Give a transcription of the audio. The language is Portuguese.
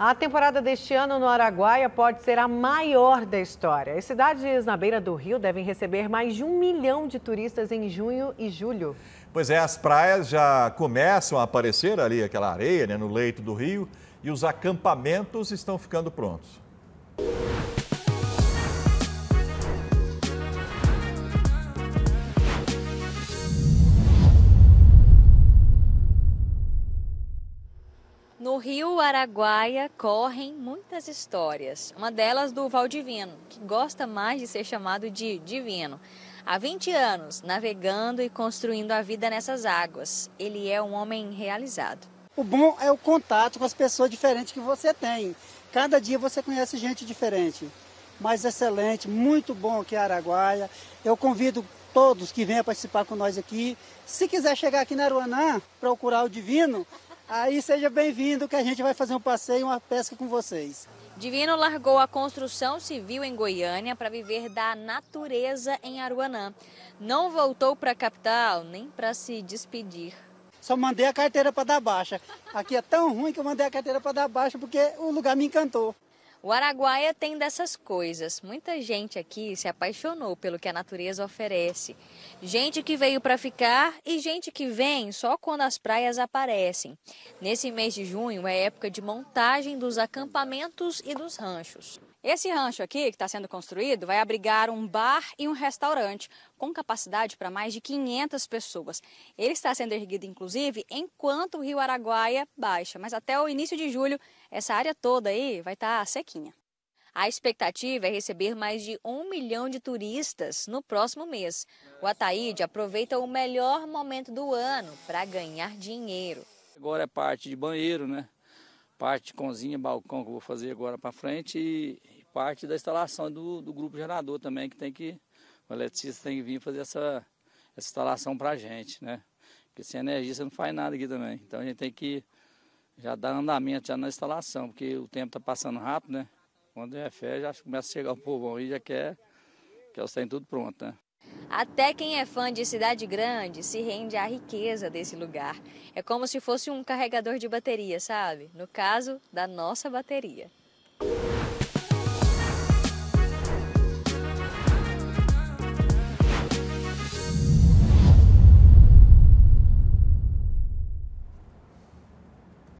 A temporada deste ano no Araguaia pode ser a maior da história. As cidades na beira do rio devem receber mais de um milhão de turistas em junho e julho. Pois é, as praias já começam a aparecer ali, aquela areia né, no leito do rio, e os acampamentos estão ficando prontos. rio Araguaia correm muitas histórias. Uma delas do Valdivino, que gosta mais de ser chamado de divino. Há 20 anos, navegando e construindo a vida nessas águas. Ele é um homem realizado. O bom é o contato com as pessoas diferentes que você tem. Cada dia você conhece gente diferente. Mas excelente, muito bom aqui em Araguaia. Eu convido todos que venham participar com nós aqui. Se quiser chegar aqui na Aruanã, procurar o Divino, Aí seja bem-vindo que a gente vai fazer um passeio, e uma pesca com vocês. Divino largou a construção civil em Goiânia para viver da natureza em Aruanã. Não voltou para a capital nem para se despedir. Só mandei a carteira para dar baixa. Aqui é tão ruim que eu mandei a carteira para dar baixa porque o lugar me encantou. O Araguaia tem dessas coisas. Muita gente aqui se apaixonou pelo que a natureza oferece. Gente que veio para ficar e gente que vem só quando as praias aparecem. Nesse mês de junho é época de montagem dos acampamentos e dos ranchos. Esse rancho aqui que está sendo construído vai abrigar um bar e um restaurante com capacidade para mais de 500 pessoas. Ele está sendo erguido, inclusive, enquanto o rio Araguaia baixa. Mas até o início de julho, essa área toda aí vai estar tá sequinha a expectativa é receber mais de um milhão de turistas no próximo mês. O Ataíde aproveita o melhor momento do ano para ganhar dinheiro. Agora é parte de banheiro, né? Parte de cozinha, balcão que eu vou fazer agora para frente e, e parte da instalação do, do, grupo gerador também, que tem que. O eletricista tem que vir fazer essa, essa instalação para a gente, né? Porque sem energia você não faz nada aqui também. Então a gente tem que já dá andamento já na instalação, porque o tempo está passando rápido, né? Quando é fé, já começa a chegar o povão aí, já quer, que quer os tudo pronto, né? Até quem é fã de cidade grande se rende à riqueza desse lugar. É como se fosse um carregador de bateria, sabe? No caso, da nossa bateria.